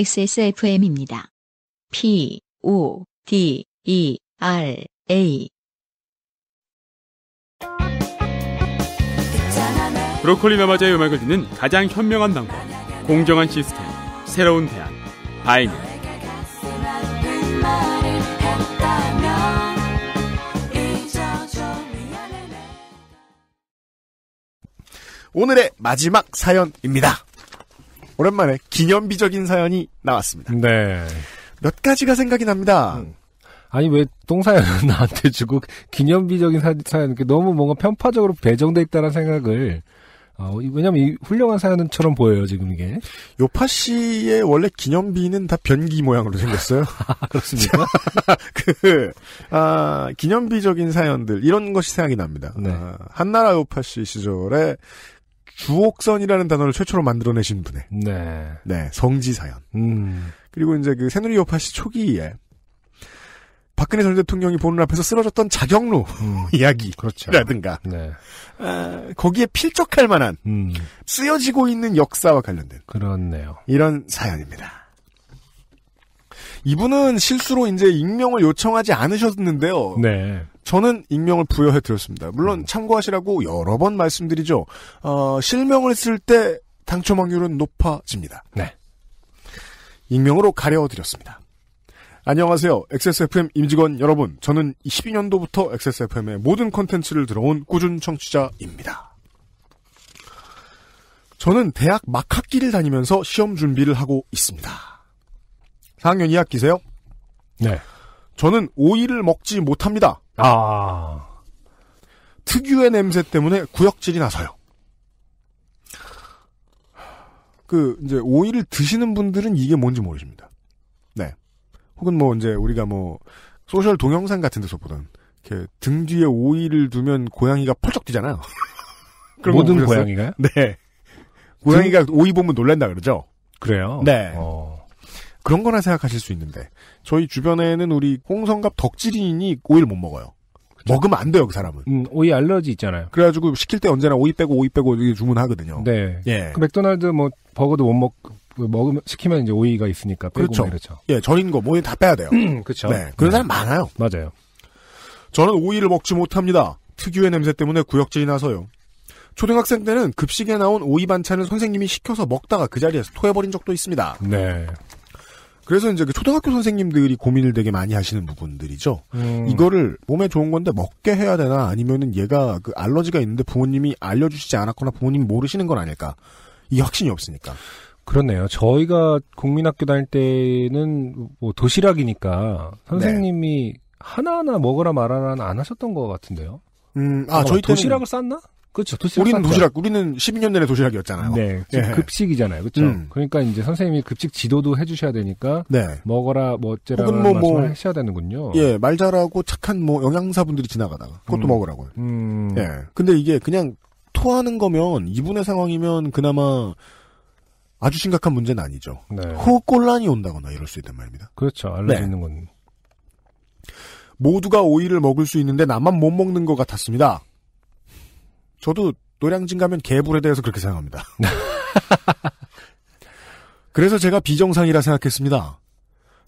XSFM입니다. P, O, D, E, R, A. 브로콜리 너마저의 음악을 듣는 가장 현명한 방법. 공정한 시스템. 새로운 대안. 바이닐. 오늘의 마지막 사연입니다. 오랜만에 기념비적인 사연이 나왔습니다. 네. 몇 가지가 생각이 납니다. 음. 아니 왜 똥사연은 나한테 주고 기념비적인 사, 사연 너무 뭔가 편파적으로 배정돼 있다는 생각을 어, 왜냐면 이 훌륭한 사연처럼 보여요 지금 이게 요파 씨의 원래 기념비는 다 변기 모양으로 생겼어요 아, 그렇습니까? 그, 아, 기념비적인 사연들 이런 것이 생각이 납니다 네. 아, 한나라 요파 씨 시절에 주옥선이라는 단어를 최초로 만들어내신 분의 네, 네 성지 사연. 음. 그리고 이제 그 새누리 여파 시 초기에 박근혜 전 대통령이 보는 앞에서 쓰러졌던 자경로 음. 이야기 그렇죠. 라든가 네. 아, 거기에 필적할 만한 음. 쓰여지고 있는 역사와 관련된 그렇네요. 이런 사연입니다. 이분은 실수로 이제 익명을 요청하지 않으셨는데요. 네. 저는 익명을 부여해 드렸습니다. 물론 음. 참고하시라고 여러 번 말씀드리죠. 어, 실명을 쓸 때 당첨 확률은 높아집니다. 네. 익명으로 가려 드렸습니다. 안녕하세요. XSFM 임직원 여러분. 저는 12년도부터 XSFM의 모든 컨텐츠를 들어온 꾸준 청취자입니다. 저는 대학 막 학기를 다니면서 시험 준비를 하고 있습니다. 4학년 2학기세요? 네. 저는 오이를 먹지 못합니다. 아. 특유의 냄새 때문에 구역질이 나서요. 그, 이제, 오이를 드시는 분들은 이게 뭔지 모르십니다. 네. 혹은 뭐, 이제, 우리가 뭐, 소셜 동영상 같은 데서 보던, 이렇게, 등 뒤에 오이를 두면 고양이가 펄쩍 뛰잖아요. 모든 고양이가요? 네. 고양이가 등... 오이 보면 놀란다 그러죠? 그래요? 네. 어. 그런 거나 생각하실 수 있는데 저희 주변에는 우리 홍성갑 덕질인이 오이를 못 먹어요. 그렇 먹으면 안 돼요, 그 사람은. 음, 오이 알러지 있잖아요. 그래가지고 시킬 때 언제나 오이 빼고 오이 빼고 이렇게 주문하거든요. 네. 예. 그 맥도날드 뭐 버거도 못 먹, 먹으면 시키면 이제 오이가 있으니까 빼고 그렇죠. 그렇죠. 예, 절인 거 뭐니 다 빼야 돼요. 그렇죠. 네, 그런 네. 사람 많아요. 맞아요. 저는 오이를 먹지 못합니다. 특유의 냄새 때문에 구역질이 나서요. 초등학생 때는 급식에 나온 오이 반찬을 선생님이 시켜서 먹다가 그 자리에서 토해버린 적도 있습니다. 네. 그래서 이제 그 초등학교 선생님들이 고민을 되게 많이 하시는 부분들이죠. 음. 이거를 몸에 좋은 건데 먹게 해야 되나 아니면은 얘가 그 알러지가 있는데 부모님이 알려주시지 않았거나 부모님이 모르시는 건 아닐까. 이 확신이 없으니까. 그렇네요. 저희가 국민학교 다닐 때는 뭐 도시락이니까 네. 선생님이 네. 하나하나 먹으라 말아라는 안 하셨던 것 같은데요. 음, 아, 어, 저희 도시락을 쌌나? 그렇죠. 도시락 우리는 쌌죠. 도시락, 우리는 12년 내내 도시락이었잖아요. 네. 예. 급식이잖아요. 그렇죠. 음. 그러니까 이제 선생님이 급식 지도도 해주셔야 되니까 네. 먹어라, 뭐 어째라 혹은 뭐, 뭐 하셔야 되는군요. 예, 말 잘하고 착한 뭐 영양사분들이 지나가다가 그것도 음. 먹으라고요. 음. 예. 근데 이게 그냥 토하는 거면 이분의 상황이면 그나마 아주 심각한 문제는 아니죠. 네. 호흡곤란이 온다거나 이럴 수 있단 말입니다. 그렇죠. 알러지 네. 있는 건. 모두가 오이를 먹을 수 있는데 나만 못 먹는 것 같았습니다. 저도 노량진 가면 개불에 대해서 그렇게 생각합니다. 그래서 제가 비정상이라 생각했습니다.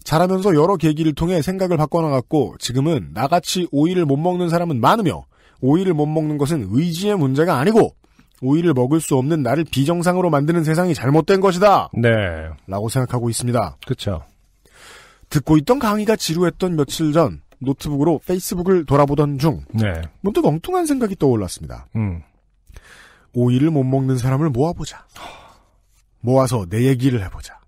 자라면서 여러 계기를 통해 생각을 바꿔나갔고 지금은 나같이 오이를 못 먹는 사람은 많으며 오이를 못 먹는 것은 의지의 문제가 아니고 오이를 먹을 수 없는 나를 비정상으로 만드는 세상이 잘못된 것이다. 네. 라고 생각하고 있습니다. 그렇죠. 듣고 있던 강의가 지루했던 며칠 전 노트북으로 페이스북을 돌아보던 중 네. 문득 엉뚱한 생각이 떠올랐습니다. 음. 오이를 못 먹는 사람을 모아보자. 모아서 내 얘기를 해보자.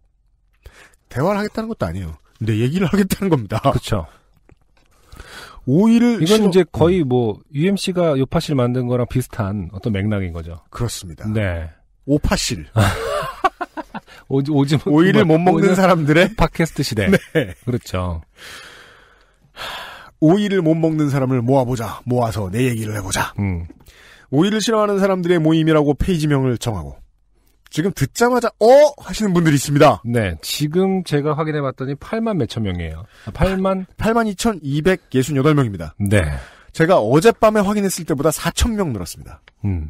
대화를 하겠다는 것도 아니에요. 내 얘기를 하겠다는 겁니다. 그렇죠. 오이를 이건 싫어... 이제 거의 음. 뭐 UMC가 요파실 만든 거랑 비슷한 어떤 맥락인 거죠. 그렇습니다. 네. 오파실. 오지, 오지, 뭐 오이를 뭐 못 먹는 사람들의 팟캐스트 시대. 네. 그렇죠. 오이를 못 먹는 사람을 모아보자. 모아서 내 얘기를 해보자. 음. 오이를 싫어하는 사람들의 모임이라고 페이지명을 정하고. 지금 듣자마자 어 하시는 분들이 있습니다. 네, 지금 제가 확인해 봤더니 8만 몇 천 명이에요. 8만 8만 2,268명입니다. 네. 제가 어젯밤에 확인했을 때보다 4천 명 늘었습니다. 음.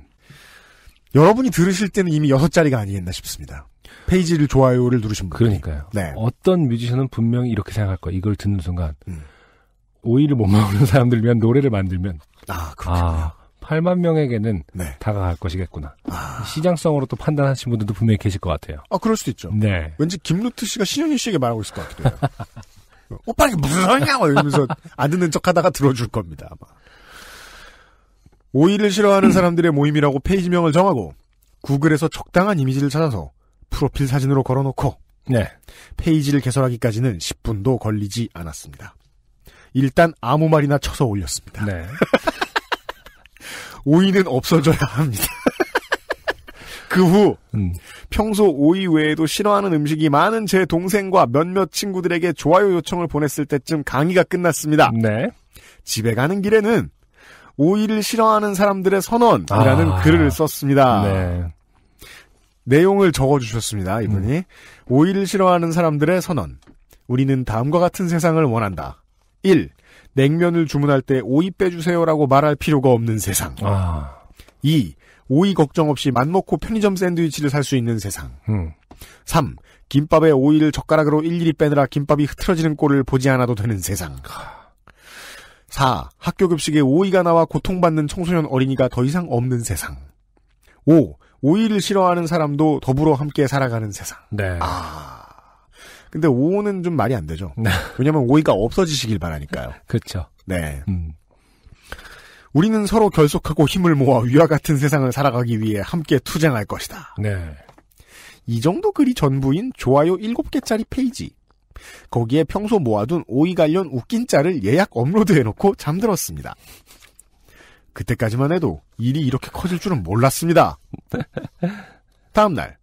여러분이 들으실 때는 이미 6자리가 아니겠나 싶습니다. 페이지를 좋아요를 누르신 분. 그러니까요. 네. 어떤 뮤지션은 분명히 이렇게 생각할 거예 이걸 듣는 순간. 음. 오이를 못 먹는 사람들 면 노래를 만들면 아, 그렇군요. 아, 8만 명에게는 네. 다가갈 것이겠구나. 아... 시장성으로 또 판단하신 분들도 분명히 계실 것 같아요. 아, 그럴 수도 있죠. 네. 왠지 김루트 씨가 신현희 씨에게 말하고 있을 것 같기도 해요. 오빠 이게 무슨 소리냐고 이러면서 안 듣는 척 하다가 들어줄 겁니다, 아마. 오이를 싫어하는 사람들의 모임이라고 페이지명을 정하고 구글에서 적당한 이미지를 찾아서 프로필 사진으로 걸어놓고 네. 페이지를 개설하기까지는 10분도 걸리지 않았습니다. 일단 아무 말이나 쳐서 올렸습니다. 네. 오이는 없어져야 합니다. 그후 음. 평소 오이 외에도 싫어하는 음식이 많은 제 동생과 몇몇 친구들에게 좋아요 요청을 보냈을 때쯤 강의가 끝났습니다. 네. 집에 가는 길에는 오이를 싫어하는 사람들의 선언이라는 아. 글을 썼습니다. 네. 내용을 적어주셨습니다. 이분이 음. 오이를 싫어하는 사람들의 선언. 우리는 다음과 같은 세상을 원한다. 1. 냉면을 주문할 때 오이 빼주세요라고 말할 필요가 없는 세상. 아. 2. 오이 걱정 없이 맘먹고 편의점 샌드위치를 살 수 있는 세상. 음. 3. 김밥에 오이를 젓가락으로 일일이 빼느라 김밥이 흐트러지는 꼴을 보지 않아도 되는 세상. 4. 학교 급식에 오이가 나와 고통받는 청소년 어린이가 더 이상 없는 세상. 5. 오이를 싫어하는 사람도 더불어 함께 살아가는 세상. 네. 아. 근데 5는 좀 말이 안 되죠. 네. 왜냐면 5위가 없어지시길 바라니까요. 그렇죠. 네. 음. 우리는 서로 결속하고 힘을 모아 위와 같은 세상을 살아가기 위해 함께 투쟁할 것이다. 네. 이 정도 글이 전부인 좋아요 7개짜리 페이지. 거기에 평소 모아둔 오이 관련 웃긴 짤을 예약 업로드해놓고 잠들었습니다. 그때까지만 해도 일이 이렇게 커질 줄은 몰랐습니다. 다음날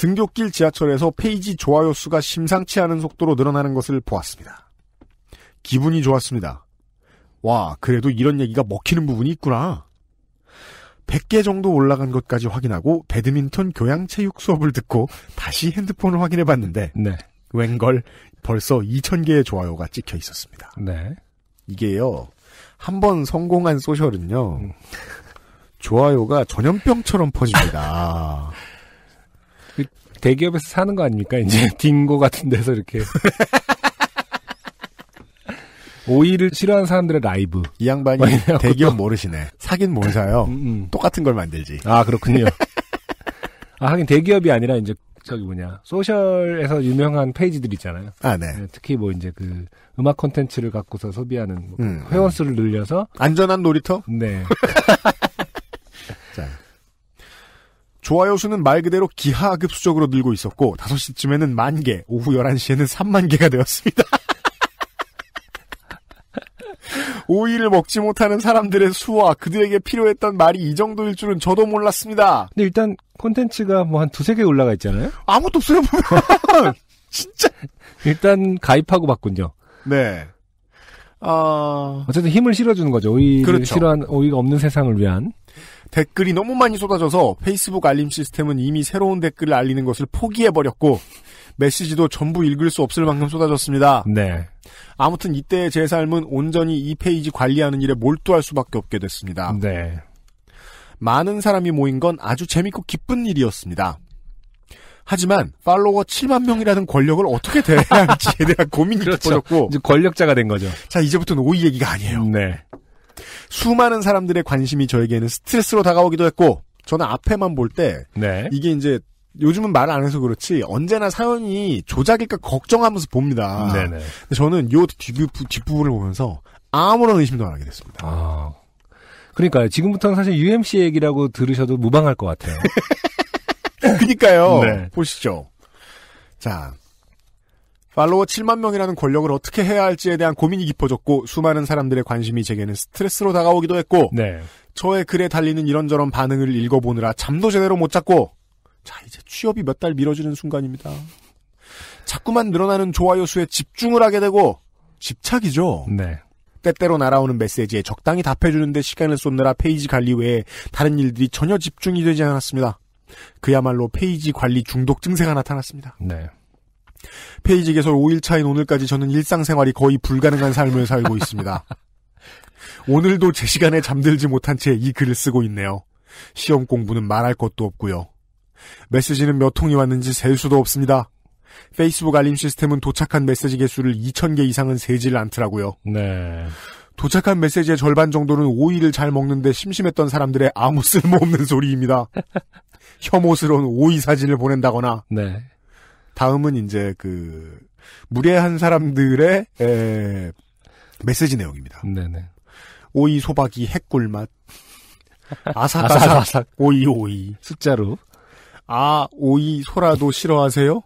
등굣길 지하철에서 페이지 좋아요 수가 심상치 않은 속도로 늘어나는 것을 보았습니다. 기분이 좋았습니다. 와, 그래도 이런 얘기가 먹히는 부분이 있구나. 100개 정도 올라간 것까지 확인하고 배드민턴 교양 체육 수업을 듣고 다시 핸드폰을 확인해 봤는데 네. 웬걸 벌써 2000개의 좋아요가 찍혀 있었습니다. 네. 이게요. 한 번 성공한 소셜은요. 음. 좋아요가 전염병처럼 퍼집니다. 대기업에서 사는 거 아닙니까? 이제 네. 딩고 같은 데서 이렇게. 오이를 싫어하는 사람들의 라이브. 이 양반이 대기업 모르시네. 사긴 뭘 사요. 음, 음. 똑같은 걸 만들지. 아, 그렇군요. 아, 하긴 대기업이 아니라 이제 저기 뭐냐 소셜에서 유명한 페이지들 있잖아요. 아, 네. 네. 특히 뭐 이제 그 음악 콘텐츠를 갖고서 소비하는 뭐 음, 회원 수를 늘려서 안전한 놀이터. 네. 좋아요 수는 말 그대로 기하급수적으로 늘고 있었고 5시쯤에는 만 개, 오후 11시에는 3만 개가 되었습니다. 오이를 먹지 못하는 사람들의 수와 그들에게 필요했던 말이 이 정도일 줄은 저도 몰랐습니다. 근데 일단 콘텐츠가 뭐 한 두세 개 올라가 있잖아요? 아무것도 없어요, 보면. 진짜. 일단 가입하고 봤군요. 네. 어... 어쨌든 힘을 실어주는 거죠. 오이를 그렇죠. 싫어한, 오이가 없는 세상을 위한. 댓글이 너무 많이 쏟아져서 페이스북 알림 시스템은 이미 새로운 댓글을 알리는 것을 포기해버렸고 메시지도 전부 읽을 수 없을 만큼 쏟아졌습니다. 네. 아무튼 이때 의제 삶은 온전히 이 페이지 관리하는 일에 몰두할 수밖에 없게 됐습니다. 네. 많은 사람이 모인 건 아주 재밌고 기쁜 일이었습니다. 하지만 팔로워 7만 명이라는 권력을 어떻게 대해야 할지에 대한 고민이 그렇죠. 깊어졌고 그렇 이제 권력자가 된 거죠. 자 이제부터는 오이 얘기가 아니에요. 네. 수많은 사람들의 관심이 저에게는 스트레스로 다가오기도 했고 저는 앞에만 볼때 네. 이게 이제 요즘은 말 안 해서 그렇지 언제나 사연이 조작일까 걱정하면서 봅니다. 네네. 근데 저는 요 뒷부, 뒷부분을 보면서 아무런 의심도 안 하게 됐습니다. 아. 그러니까요. 지금부터는 사실 UMC 얘기라고 들으셔도 무방할 것 같아요. 그니까요. 네. 보시죠. 자, 팔로워 7만 명이라는 권력을 어떻게 해야 할지에 대한 고민이 깊어졌고 수많은 사람들의 관심이 제게는 스트레스로 다가오기도 했고 네. 저의 글에 달리는 이런저런 반응을 읽어보느라 잠도 제대로 못 잤고 자 이제 취업이 몇 달 미뤄지는 순간입니다. 자꾸만 늘어나는 좋아요 수에 집중을 하게 되고 집착이죠. 네. 때때로 날아오는 메시지에 적당히 답해주는데 시간을 쏟느라 페이지 관리 외에 다른 일들이 전혀 집중이 되지 않았습니다. 그야말로 페이지 관리 중독 증세가 나타났습니다. 네. 페이지 개설 5일차인 오늘까지 저는 일상생활이 거의 불가능한 삶을 살고 있습니다. 오늘도 제 시간에 잠들지 못한 채 이 글을 쓰고 있네요. 시험 공부는 말할 것도 없고요. 메시지는 몇 통이 왔는지 셀 수도 없습니다. 페이스북 알림 시스템은 도착한 메시지 개수를 2,000개 이상은 세질 않더라고요. 네. 도착한 메시지의 절반 정도는 오이를 잘 먹는데 심심했던 사람들의 아무 쓸모없는 소리입니다. 혐오스러운 오이 사진을 보낸다거나 네. 다음은 이제 그 무례한 사람들의 에, 메시지 내용입니다. 네네. 오이 소박이 핵꿀맛. 아삭아삭. 아삭 오이 오이. 숫자로. 아 오이 소라도 싫어하세요?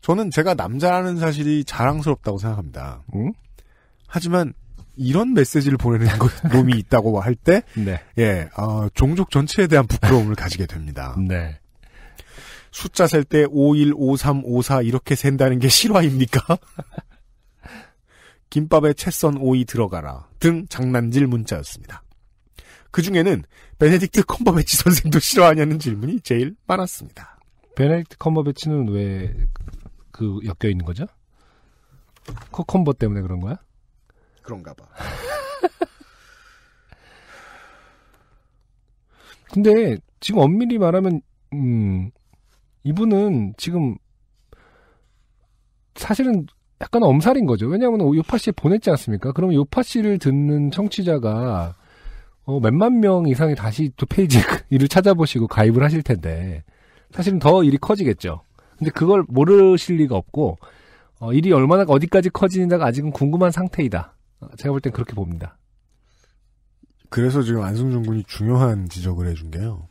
저는 제가 남자라는 사실이 자랑스럽다고 생각합니다. 응? 하지만 이런 메시지를 보내는 놈이 있다고 할 때, 네. 예, 어, 종족 전체에 대한 부끄러움을 가지게 됩니다. 네. 숫자 셀 때 51, 53, 54 이렇게 센다는 게 실화입니까? 김밥에 채썬 오이 들어가라 등 장난질 문자였습니다. 그 중에는 베네딕트 컴버베치 선생도 싫어하냐는 질문이 제일 많았습니다. 베네딕트 컴버베치는 왜 그 엮여 있는 거죠? 커컴버 때문에 그런 거야? 그런가 봐. 근데 지금 엄밀히 말하면 음 이분은 지금 사실은 약간 엄살인 거죠. 왜냐하면 요파 씨 보냈지 않습니까? 그럼 요파 씨를 듣는 청취자가 어, 몇만 명 이상이 다시 또 페이지 일을 찾아보시고 가입을 하실 텐데 사실은 더 일이 커지겠죠. 근데 그걸 모르실 리가 없고 어, 일이 얼마나 어디까지 커지는지가 아직은 궁금한 상태이다. 제가 볼 땐 그렇게 봅니다. 그래서 지금 안승준 군이 중요한 지적을 해준 게요.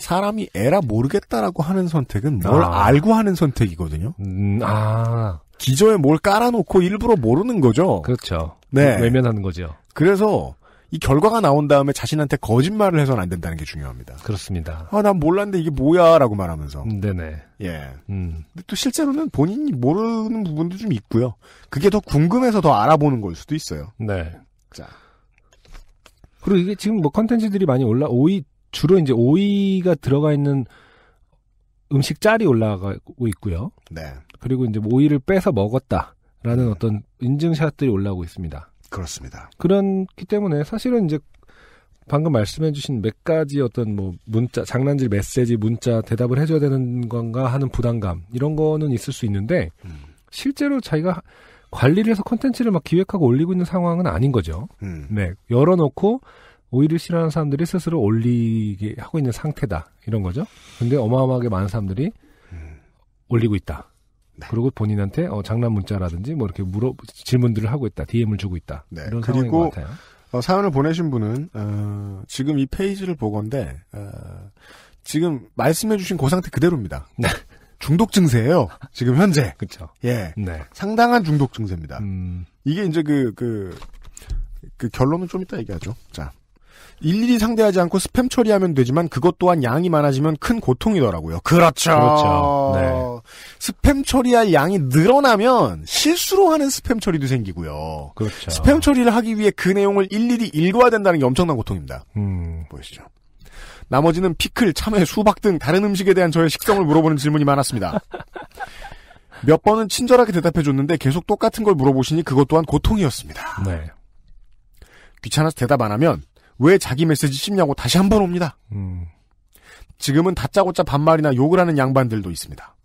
사람이 에라 모르겠다라고 하는 선택은 뭘 아. 알고 하는 선택이거든요. 음, 아. 기저에 뭘 깔아놓고 일부러 모르는 거죠. 그렇죠. 네. 외면하는 거죠. 그래서 이 결과가 나온 다음에 자신한테 거짓말을 해서는 안 된다는 게 중요합니다. 그렇습니다. 아, 난 몰랐는데 이게 뭐야? 라고 말하면서. 음, 네네. 예. 음. 근데 또 실제로는 본인이 모르는 부분도 좀 있고요. 그게 더 궁금해서 더 알아보는 걸 수도 있어요. 네. 자. 그리고 이게 지금 뭐 컨텐츠들이 많이 올라, 오이, 주로 이제 오이가 들어가 있는 음식 짤이 올라가고 있고요. 네. 그리고 이제 오이를 빼서 먹었다라는 네. 어떤 인증샷들이 올라오고 있습니다. 그렇습니다. 그렇기 때문에 사실은 이제 방금 말씀해주신 몇 가지 어떤 뭐 문자, 장난질 메시지, 문자 대답을 해줘야 되는 건가 하는 부담감 이런 거는 있을 수 있는데 음. 실제로 자기가 관리를 해서 컨텐츠를 막 기획하고 올리고 있는 상황은 아닌 거죠. 음. 네, 열어놓고 오히려 싫어하는 사람들이 스스로 올리게 하고 있는 상태다 이런 거죠. 근데 어마어마하게 많은 사람들이 음. 올리고 있다. 네. 그리고 본인한테 어, 장난 문자라든지 뭐 이렇게 물어 질문들을 하고 있다, DM을 주고 있다 네. 이런 상황인 것 같아요. 어, 사연을 보내신 분은 어, 지금 이 페이지를 보건데 어, 지금 말씀해주신 고그 상태 그대로입니다. 네. 중독 증세예요. 지금 현재. 그렇죠. 예. 네. 상당한 중독 증세입니다. 음... 이게 이제 그, 그, 그 결론은 좀 이따 얘기하죠. 자, 일일이 상대하지 않고 스팸 처리하면 되지만 그것 또한 양이 많아지면 큰 고통이더라고요. 그렇죠. 그렇죠. 네. 스팸 처리할 양이 늘어나면 실수로 하는 스팸 처리도 생기고요. 그렇죠. 스팸 처리를 하기 위해 그 내용을 일일이 읽어야 된다는 게 엄청난 고통입니다. 음. 보시죠. 나머지는 피클, 참외, 수박 등 다른 음식에 대한 저의 식성을 물어보는 질문이 많았습니다. 몇 번은 친절하게 대답해줬는데 계속 똑같은 걸 물어보시니 그것 또한 고통이었습니다. 네. 귀찮아서 대답 안 하면 왜 자기 메시지 씹냐고 다시 한 번 옵니다. 음. 지금은 다짜고짜 반말이나 욕을 하는 양반들도 있습니다.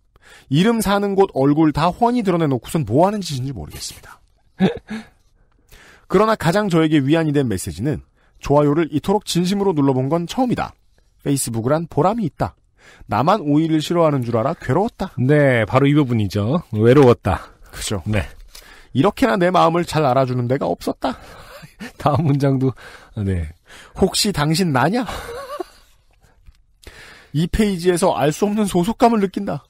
이름 사는 곳 얼굴 다 훤히 드러내놓고선 뭐 하는 짓인지 모르겠습니다. 그러나 가장 저에게 위안이 된 메시지는 좋아요를 이토록 진심으로 눌러본 건 처음이다. 페이스북을한 보람이 있다. 나만 오이를 싫어하는 줄 알아 괴로웠다. 네, 바로 이 부분이죠. 외로웠다. 그죠. 네. 이렇게나 내 마음을 잘 알아주는 데가 없었다. 다음 문장도 네 혹시 당신 나냐? 이 페이지에서 알 수 없는 소속감을 느낀다.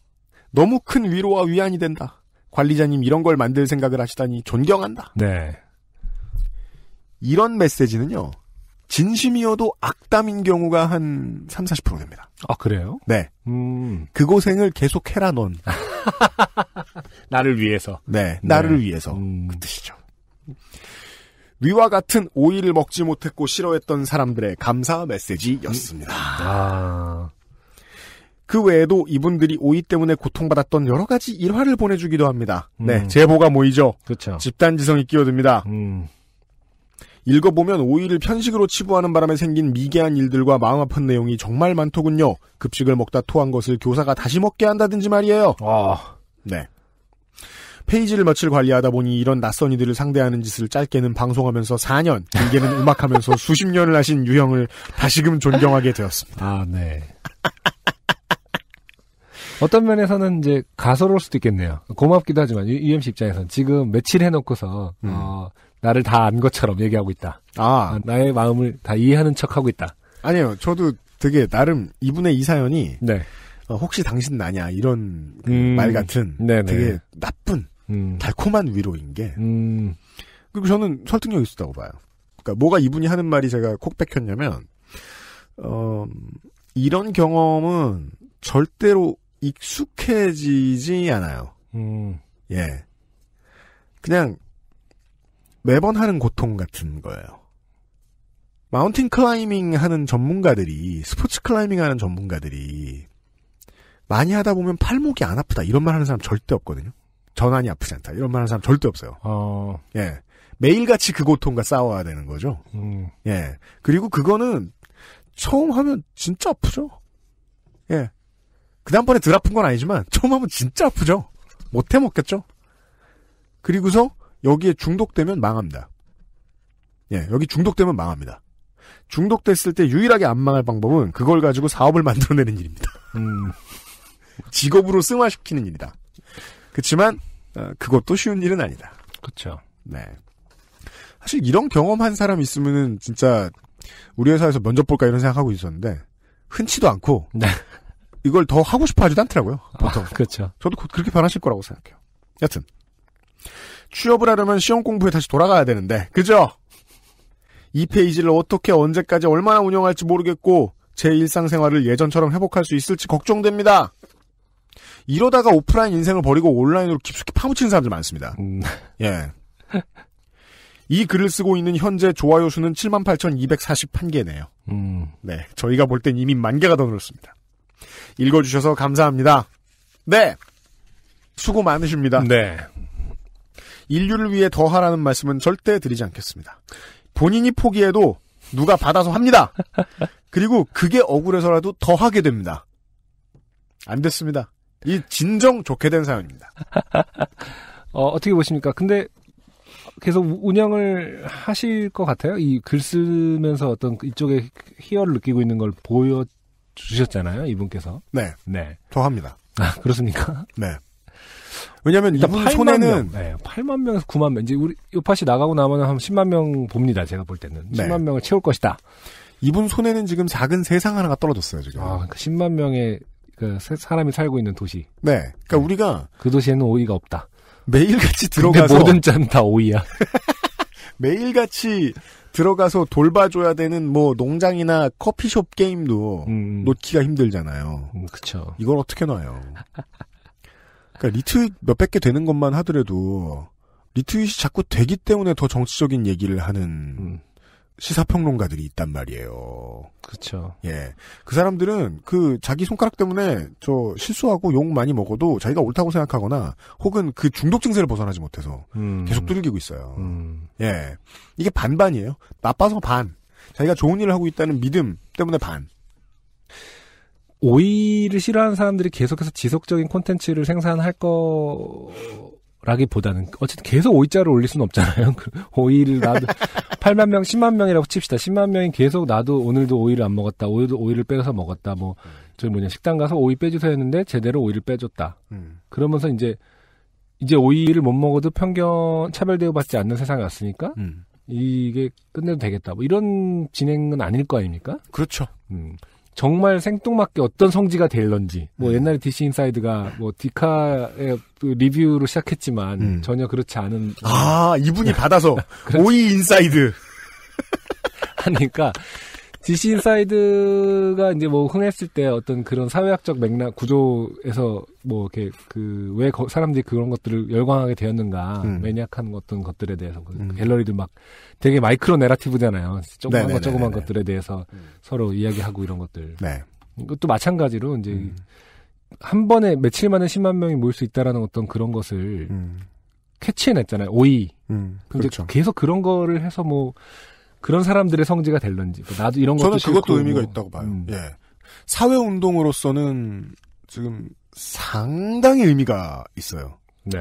너무 큰 위로와 위안이 된다. 관리자님 이런 걸 만들 생각을 하시다니 존경한다. 네. 이런 메시지는요. 진심이어도 악담인 경우가 한 3, 40% 됩니다. 아, 그래요? 네. 음. 그 고생을 계속 해라, 넌. 나를 위해서. 네, 나를 네. 위해서. 음. 그 뜻이죠. 위와 같은 오이를 먹지 못했고 싫어했던 사람들의 감사 메시지였습니다. 음. 아... 그 외에도 이분들이 오이 때문에 고통받았던 여러 가지 일화를 보내주기도 합니다. 네, 음. 네, 제보가 모이죠. 그렇죠. 집단 지성이 끼어듭니다. 음. 읽어보면 오이를 편식으로 치부하는 바람에 생긴 미개한 일들과 마음 아픈 내용이 정말 많더군요. 급식을 먹다 토한 것을 교사가 다시 먹게 한다든지 말이에요. 아. 네. 페이지를 며칠 관리하다 보니 이런 낯선이들을 상대하는 짓을 짧게는 방송하면서 4년, 길게는 음악하면서 수십 년을 하신 유형을 다시금 존경하게 되었습니다. 아, 네. 어떤 면에서는 이제 가소로울 수도 있겠네요. 고맙기도 하지만 UMC 입장에서는 지금 며칠 해놓고서 음. 어, 나를 다 안 것처럼 얘기하고 있다. 아. 아. 나의 마음을 다 이해하는 척하고 있다. 아니요, 저도 되게 나름 이분의 이 사연이 네. 어, 혹시 당신 나냐 이런 그 음, 말 같은 네네. 되게 나쁜 음. 달콤한 위로인 게. 음. 그리고 저는 설득력 있었다고 봐요. 그러니까 뭐가 이분이 하는 말이 제가 콕 뺏겼냐면 어, 이런 경험은 절대로 익숙해지지 않아요. 음. 예. 그냥 매번 하는 고통 같은 거예요. 마운틴 클라이밍 하는 전문가들이 스포츠 클라이밍 하는 전문가들이 많이 하다 보면 팔목이 안 아프다 이런 말 하는 사람 절대 없거든요. 전환이 아프지 않다. 이런 말 하는 사람 절대 없어요. 어... 예. 매일같이 그 고통과 싸워야 되는 거죠. 음... 예. 그리고 그거는 처음 하면 진짜 아프죠. 예. 그 다음번에 덜 아픈 건 아니지만 처음 하면 진짜 아프죠. 못해 먹겠죠. 그리고서 여기에 중독되면 망합니다. 예, 여기 중독되면 망합니다. 중독됐을 때 유일하게 안 망할 방법은 그걸 가지고 사업을 만들어내는 일입니다. 음. 직업으로 승화시키는 일이다. 그렇지만 어, 그것도 쉬운 일은 아니다. 그렇죠. 네. 사실 이런 경험한 사람 있으면은 진짜 우리 회사에서 면접 볼까 이런 생각하고 있었는데 흔치도 않고 네. 이걸 더 하고 싶어 하지도 않더라고요. 아, 보통. 아, 그렇죠. 저도 곧 그렇게 변하실 거라고 생각해요. 여튼 취업을 하려면 시험 공부에 다시 돌아가야 되는데 그죠? 이 페이지를 어떻게 언제까지 얼마나 운영할지 모르겠고 제 일상생활을 예전처럼 회복할 수 있을지 걱정됩니다. 이러다가 오프라인 인생을 버리고 온라인으로 깊숙이 파묻히는 사람들 많습니다. 음. 예. 이 글을 쓰고 있는 현재 좋아요 수는 78,241개네요. 음. 네. 저희가 볼 땐 이미 만 개가 더 늘었습니다. 읽어주셔서 감사합니다. 네. 수고 많으십니다. 네. 인류를 위해 더 하라는 말씀은 절대 드리지 않겠습니다. 본인이 포기해도 누가 받아서 합니다. 그리고 그게 억울해서라도 더 하게 됩니다. 안 됐습니다. 이 진정 좋게 된 사연입니다. 어, 어떻게 보십니까? 근데 계속 운영을 하실 것 같아요. 이 글 쓰면서 어떤 이쪽에 희열을 느끼고 있는 걸 보여 주셨잖아요, 이분께서. 네. 네. 더 합니다. 아, 그렇습니까? 네. 왜냐면 이분 손에는 명, 네, 8만 명에서 9만 명. 이제 우리 요팟이 나가고 나면 한 10만 명 봅니다. 제가 볼 때는. 네. 10만 명을 채울 것이다. 이분 손에는 지금 작은 세상 하나가 떨어졌어요, 지금. 아, 그 그러니까 10만 명의 그 사람이 살고 있는 도시. 네. 그러니까 네. 우리가 그 도시에는 오이가 없다. 매일같이 들어가서 모든 짠 다 오이야. 매일같이 들어가서 돌봐줘야 되는 뭐 농장이나 커피숍 게임도 음. 음. 놓기가 힘들잖아요. 음, 그렇죠. 이걸 어떻게 놔요? 그러니까 리트윗 몇백 개 되는 것만 하더라도 리트윗이 자꾸 되기 때문에 더 정치적인 얘기를 하는 음. 시사평론가들이 있단 말이에요. 그렇죠. 예, 그 사람들은 그 자기 손가락 때문에 저 실수하고 욕 많이 먹어도 자기가 옳다고 생각하거나 혹은 그 중독 증세를 벗어나지 못해서 음. 계속 두들기고 있어요. 음. 예, 이게 반반이에요. 나빠서 반, 자기가 좋은 일을 하고 있다는 믿음 때문에 반. 오이를 싫어하는 사람들이 계속해서 지속적인 콘텐츠를 생산할 거 라기보다는 어쨌든 계속 오이자를 올릴 수는 없잖아요. 그 오이를 나도 8만 명, 10만 명이라고 칩시다. 10만 명이 계속 나도 오늘도 오이를 안 먹었다. 오이도 오이를 빼서 먹었다. 뭐 저기 뭐냐 식당 가서 오이 빼주세요 했는데 제대로 오이를 빼줬다. 음. 그러면서 이제 이제 오이를 못 먹어도 편견 차별 대우받지 않는 세상이 왔으니까 음. 이게 끝내도 되겠다. 뭐 이런 진행은 아닐 거 아닙니까? 그렇죠. 음. 정말 생뚱맞게 어떤 성지가 될런지 뭐 음. 옛날에 DC 인사이드가 뭐 디카의 그 리뷰로 시작했지만 음. 전혀 그렇지 않은 아 이분이 받아서 오이 인사이드 하니까 DC 인사이드가 이제 뭐 흥했을 때 어떤 그런 사회학적 맥락 구조에서 뭐 이렇게 그 왜 사람들이 그런 것들을 열광하게 되었는가 음. 매니악한 어떤 것들에 대해서 그 음. 갤러리들막 되게 마이크로 내라티브잖아요 조그만 것 네, 네, 네, 조그만 것들에 대해서 음. 서로 이야기하고 이런 것들. 네. 이것도 마찬가지로 이제 음. 한 번에 며칠 만에 10만 명이 모일 수 있다라는 어떤 그런 것을 음. 캐치해냈잖아요. 오이. 음, 그렇죠. 계속 그런 거를 해서 뭐 그런 사람들의 성지가 될런지 뭐 나도 이런 것도 저는 그것도 의미가 뭐. 있다고 봐요. 음. 예. 사회 운동으로서는 지금 상당히 의미가 있어요. 네.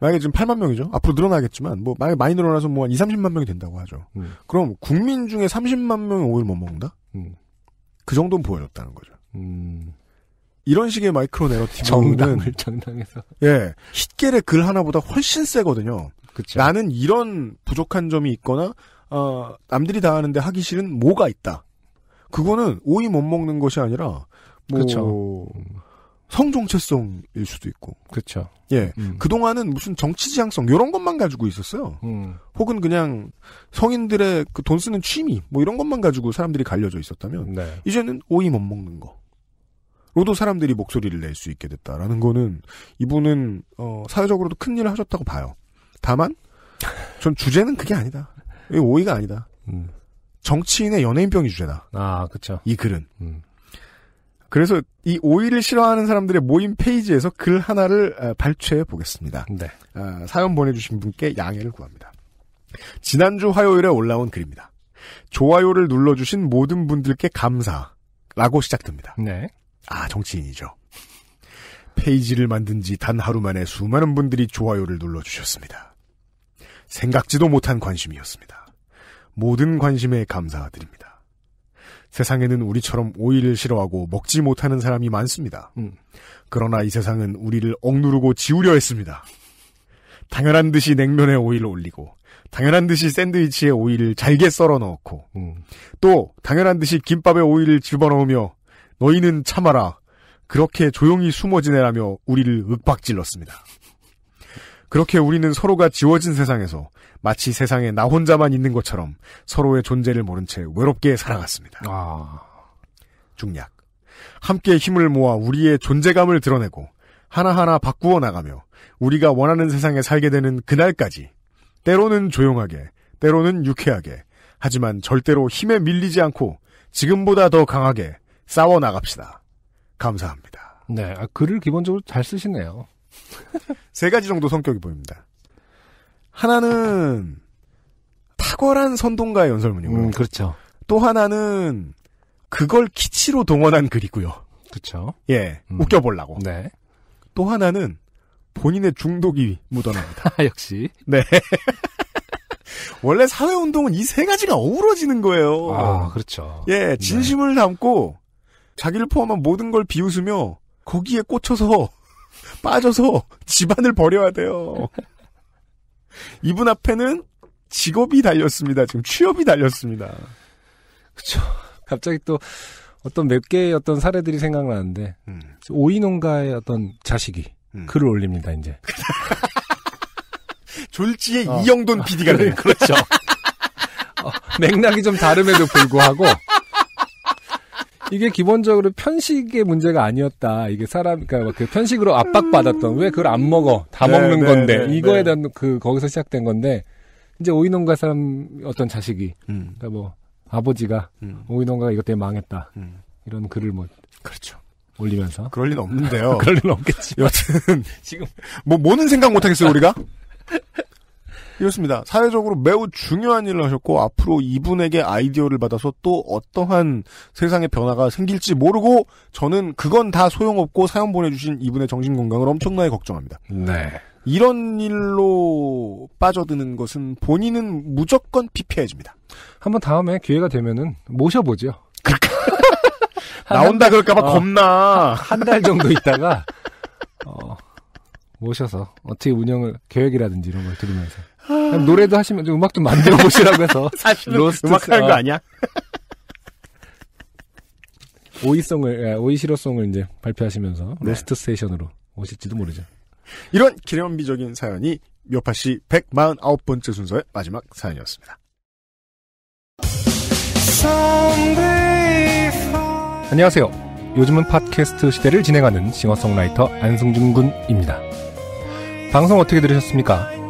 만약에 지금 8만 명이죠. 앞으로 늘어나겠지만 뭐 만약 많이 늘어나서 뭐 한 2, 30만 명이 된다고 하죠. 음. 그럼 국민 중에 30만 명이 오일 못 먹는다? 음. 그 정도는 보여줬다는 거죠. 음. 이런 식의 마이크로 내러티브 정당을 정당에서 예 힛겔의 글 하나보다 훨씬 세거든요. 그쵸. 나는 이런 부족한 점이 있거나 어, 남들이 다 하는데 하기 싫은 뭐가 있다. 그거는 오이 못 먹는 것이 아니라 뭐 그쵸. 성정체성일 수도 있고. 그렇죠. 예. 음. 그동안은 무슨 정치 지향성 이런 것만 가지고 있었어요. 음. 혹은 그냥 성인들의 그 돈 쓰는 취미 뭐 이런 것만 가지고 사람들이 갈려져 있었다면 네. 이제는 오이 못 먹는 거. 로도 사람들이 목소리를 낼 수 있게 됐다라는 거는 이분은 어, 사회적으로도 큰 일을 하셨다고 봐요. 다만 전 주제는 그게 아니다. 이 오이가 아니다. 음. 정치인의 연예인병이 주제다. 아, 그죠이 글은. 음. 그래서 이 오이를 싫어하는 사람들의 모임 페이지에서 글 하나를 아, 발췌해 보겠습니다. 네. 아, 사연 보내주신 분께 양해를 구합니다. 지난주 화요일에 올라온 글입니다. 좋아요를 눌러주신 모든 분들께 감사라고 시작됩니다. 네. 아 정치인이죠. 페이지를 만든 지 단 하루 만에 수많은 분들이 좋아요를 눌러주셨습니다. 생각지도 못한 관심이었습니다. 모든 관심에 감사드립니다. 세상에는 우리처럼 오이를 싫어하고 먹지 못하는 사람이 많습니다. 음. 그러나 이 세상은 우리를 억누르고 지우려 했습니다. 당연한 듯이 냉면에 오이를 올리고 당연한 듯이 샌드위치에 오이를 잘게 썰어 넣고 음. 또 당연한 듯이 김밥에 오이를 집어넣으며 너희는 참아라 그렇게 조용히 숨어 지내라며 우리를 윽박질렀습니다. 그렇게 우리는 서로가 지워진 세상에서 마치 세상에 나 혼자만 있는 것처럼 서로의 존재를 모른 채 외롭게 살아갔습니다. 아... 중략. 함께 힘을 모아 우리의 존재감을 드러내고 하나하나 바꾸어 나가며 우리가 원하는 세상에 살게 되는 그날까지 때로는 조용하게, 때로는 유쾌하게, 하지만 절대로 힘에 밀리지 않고 지금보다 더 강하게 싸워 나갑시다. 감사합니다. 네, 아, 글을 기본적으로 잘 쓰시네요. 세 가지 정도 성격이 보입니다. 하나는 탁월한 선동가의 연설문이고요. 음, 그렇죠. 또 하나는 그걸 키치로 동원한 글이고요. 그렇죠. 예, 음. 웃겨보려고. 네. 또 하나는 본인의 중독이 묻어납니다. 역시. 네. 원래 사회운동은 이 세 가지가 어우러지는 거예요. 아, 그렇죠. 예, 네. 진심을 네. 담고 자기를 포함한 모든 걸 비웃으며 거기에 꽂혀서 빠져서 집안을 버려야 돼요. 이분 앞에는 직업이 달렸습니다. 지금 취업이 달렸습니다. 그렇 갑자기 또 어떤 몇 개의 어떤 사례들이 생각나는데 음. 오이 농가의 어떤 자식이 음. 글을 올립니다. 이제 졸지의 어. 이영돈 PD가 되는 그렇죠. 어, 맥락이 좀 다름에도 불구하고 이게 기본적으로 편식의 문제가 아니었다. 이게 사람, 그러니까 그 편식으로 압박받았던, 왜 그걸 안 먹어? 다 네, 먹는 네, 건데. 네, 이거에 네. 대한 그, 거기서 시작된 건데, 이제 오이농가 사람 어떤 자식이, 음. 그러니까 뭐, 아버지가 음. 오이농가가 이것 때문에 망했다. 음. 이런 글을 뭐. 그렇죠. 올리면서. 그럴 리는 없는데요. 그럴 일 없겠지. 여튼. 지금. 뭐, 뭐는 생각 못하겠어요, 우리가? 이렇습니다. 사회적으로 매우 중요한 일을 하셨고 앞으로 이분에게 아이디어를 받아서 또 어떠한 세상의 변화가 생길지 모르고 저는 그건 다 소용없고 사연 보내주신 이분의 정신 건강을 엄청나게 걱정합니다. 네. 이런 일로 빠져드는 것은 본인은 무조건 피폐해집니다. 한번 다음에 기회가 되면은 모셔보죠. 나온다 그럴까봐 어, 겁나. 한 달 정도 있다가 어, 모셔서 어떻게 운영을 계획이라든지 이런 걸 들으면서. 노래도 하시면 음악도 만들어 보시라고 해서 사실은 음악하는 거 아니야? 아. 오이송을 예, 오이시로송을 이제 발표하시면서 네. 로스트 스테이션으로 오실지도 모르죠. 이런 기념비적인 사연이 요파시 149번째 순서의 마지막 사연이었습니다. 안녕하세요. 요즘은 팟캐스트 시대를 진행하는 싱어송라이터 안승준 군입니다. 방송 어떻게 들으셨습니까?